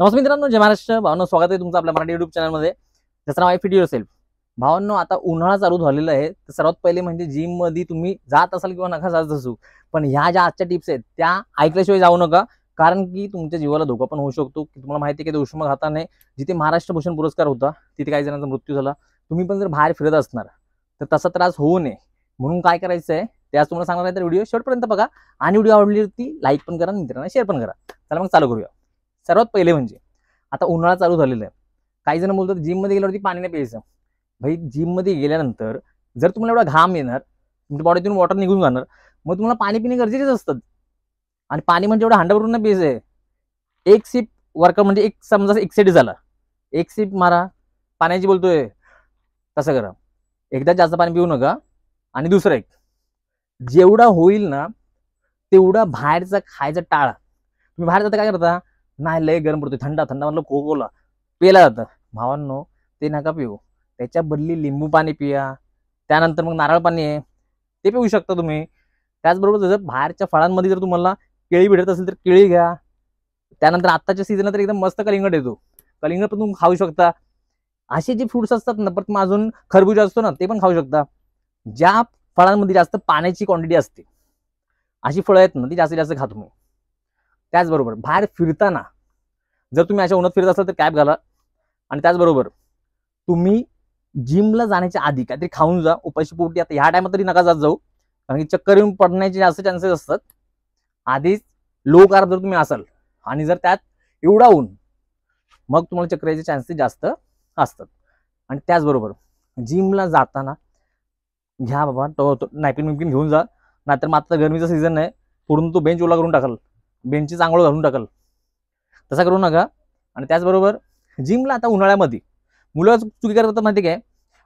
नमस्कार मित्रांनो जय महाराष्ट्र भावनो स्वागत आहे तुमचं आपल्या मराठी युट्यूब चॅनलमध्ये जसं नाव आहे फिट युअर सेल्फ भावांनो आता उन्हाळा चालू झालेला आहे तर सर्वात पहिले म्हणजे जिममध्ये तुम्ही जात असाल किंवा नका जात असू पण ह्या ज्या आजच्या टिप्स आहेत त्या ऐकल्याशिवाय जाऊ नका कारण की तुमच्या जीवाला धोका पण होऊ शकतो की तुम्हाला माहिती आहे की उष्माघाताने जिथे महाराष्ट्र भूषण पुरस्कार होता तिथे काही जणांचा मृत्यू झाला तुम्ही पण जर बाहेर फिरत असणार तर तसा त्रास होऊ नये म्हणून काय करायचं आहे आज तुम्हाला सांगणार आहे तर व्हिडिओ शेवटपर्यंत बघा आणि व्हिडिओ आवडली तर लाईक पण करा मित्रांना शेअर पण करा चला मग चालू करूया सर्वात पहिले म्हणजे आता उन्हाळा चालू झालेला आहे काही जण बोलतात जिममध्ये गेल्यावरती पाणी नाही प्यायचं भाई जिममध्ये गेल्यानंतर जर तुम्हाला एवढा घाम येणार तुमच्या बॉडीतून वॉटर निघून जाणार मग तुम्हाला पाणी पिणे गरजेचेच असतात आणि पाणी म्हणजे एवढं हांडावरून नाही प्यायचं आहे एक सिप वर्कर म्हणजे एक समजा एक्सेट झाला एक सिप मारा पाण्याची बोलतोय कसं करा एकदा जास्त पाणी पिऊ नका आणि दुसरं एक जेवढा होईल ना तेवढा बाहेरचा खायचा टाळा तुम्ही बाहेर जाता काय करता नाही लय गरम पडतो थंडा थंडा म्हटलं कोकोला पिला जातं भावांनो ते नका पिऊ त्याच्या बदली लिंबू पाणी पिया त्यानंतर मग नारळ पाणी आहे ते पिऊ शकता तुम्ही त्याचबरोबर जसं बाहेरच्या फळांमध्ये जर तुम्हाला केळी भेटत असेल तर केळी घ्या त्यानंतर आत्ताच्या सीझनला तर एकदम मस्त कलिंगड येतो कलिंगड पण तुम्ही खाऊ शकता असे जे फ्रूट्स असतात ना परत माझून अजून खरबूज असतो ना ते पण खाऊ शकता ज्या फळांमध्ये जास्त पाण्याची क्वांटिटी असते अशी फळं आहेत ना ती जास्तीत जास्त खा तुम्ही त्याचबरोबर बाहेर फिरताना जर तुम्ही अशा उन्हात फिरत असाल तर कॅप घाला आणि त्याचबरोबर तुम्ही जिमला जाण्याच्या आधी काहीतरी खाऊन जा उपाशी पोटी आता ह्या टायमात तरी नका जात जाऊ कारण की चक्कर येऊन पडण्याचे जास्त चान्सेस असतात आधीच लो कार्ब जर तुम्ही असाल आणि जर त्यात एवढा ऊन मग तुम्हाला चक्कर चान्सेस जास्त असतात आणि त्याचबरोबर जिमला जाताना घ्या बाबा तो, तो नॅपकिन घेऊन जा नाहीतर मात्र गरमीचा सीझन आहे पुढून तो बेंच ओला करून टाकाल बेंचीच आंघोळ घालून टाकल तसा करू नका आणि त्याचबरोबर जिमला आता उन्हाळ्यामध्ये मुलं चुकी करतात माहिती काय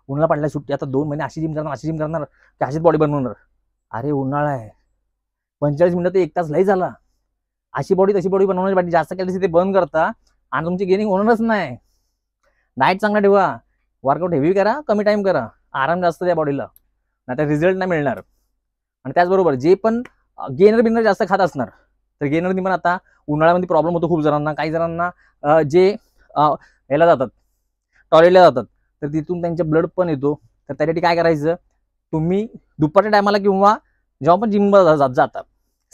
उन्हाळा पडल्या सुट्टी आता दोन महिने अशी जिम करणार अशी जिम करणार की अशीच बॉडी बनवणार अरे उन्हाळा आहे पंचेचाळीस मिनटं एक तास लई झाला अशी बॉडी तशी बॉडी बनवण्याची पाहिजे जास्त कॅलरीज ते बंद करता आणि तुमची गेनिंग होणारच नाही डाएट चांगला ठेवा वर्कआउट हेवी करा कमी टाइम करा आराम जास्त त्या बॉडीला नाही रिझल्ट नाही मिळणार आणि त्याचबरोबर जे पण गेनर बिनर जास्त खात असणार तर गेनरनी पण आता उन्हाळ्यामध्ये प्रॉब्लेम होतो खूप जणांना काही जणांना जे याला जातात टॉयलेटला जातात तर तिथून त्यांच्या ब्लड पण येतो तर त्यासाठी काय करायचं तुम्ही दुपारच्या टायमाला किंवा जेव्हा पण जिम जात जाता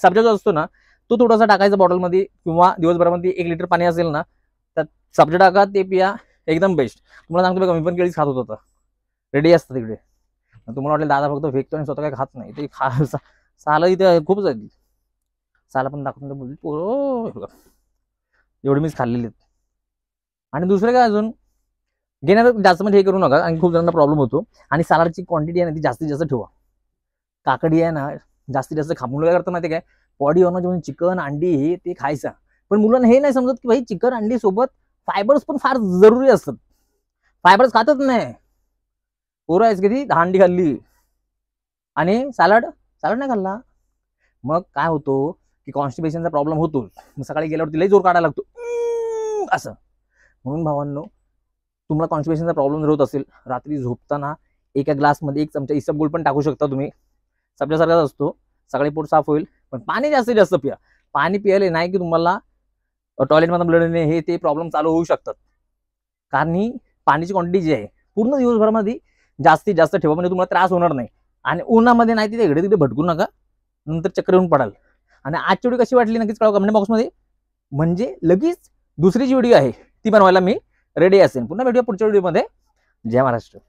सबजा जो असतो ना तो थोडासा टाकायचा बॉटलमध्ये किंवा दिवसभरामध्ये एक लिटर पाणी असेल ना तर सबजा टाका ते पिया एकदम बेस्ट तुम्हाला सांगतो मी पण केळीच खात होतो रेडी असतं तिकडे तुम्हाला वाटलं दादा फक्त फेकतो आणि स्वतः काय खात नाही ते खा सालं इथे खूपच साला पण दाखवून पोरो एवढी मीच खाल्लेली आणि दुसरं काय अजून घेण्यात जास्त म्हणजे हे करू नका आणि खूप जणांना प्रॉब्लेम होतो आणि सालाडची क्वांटिटी आहे ना ती जास्तीत जास्त ठेवा काकडी आहे ना जास्तीत जास्त खापून वगैरे काय माहिती काय बॉडी ऑनर जेवण चिकन अंडी हे ते खायचं पण मुलांना हे नाही समजत की भाई चिकन अंडी सोबत फायबर्स पण फार जरुरी असतात फायबर्स खातच नाही पोरं आहेस की ती अंडी खाल्ली आणि सॅलड सॅलड नाही खाल्ला मग काय होतो की कॉन्स्टिपेशनचा प्रॉब्लेम होतो मग सकाळी गेल्यावर लई जोर काढायला लागतो असं म्हणून भावांनो तुम्हाला कॉन्स्टिपेशनचा प्रॉब्लेम जर होत असेल रात्री झोपताना एका ग्लासमध्ये एक चमचा गोल पण टाकू शकता तुम्ही चपल्यासारखाच असतो सकाळी पोट साफ होईल पण पाणी जास्तीत जास्त पिया पाणी पियाले नाही की तुम्हाला टॉयलेटमध्ये लढणे हे ते प्रॉब्लेम चालू होऊ शकतात कारण ही पाण्याची क्वांटिटी जी आहे पूर्ण दिवसभरामध्ये जास्तीत जास्त ठेवा म्हणजे तुम्हाला त्रास होणार नाही आणि उन्हामध्ये नाही तिथे इकडे तिथे भटकू नका नंतर चक्कर येऊन पडाल आणि आजची व्हिडिओ कशी वाटली नक्कीच कळवा कमेंट बॉक्समध्ये म्हणजे लगेच दुसरी जी व्हिडिओ आहे ती बनवायला मी रेडी असेल पुन्हा भेटूया पुढच्या व्हिडिओमध्ये जय महाराष्ट्र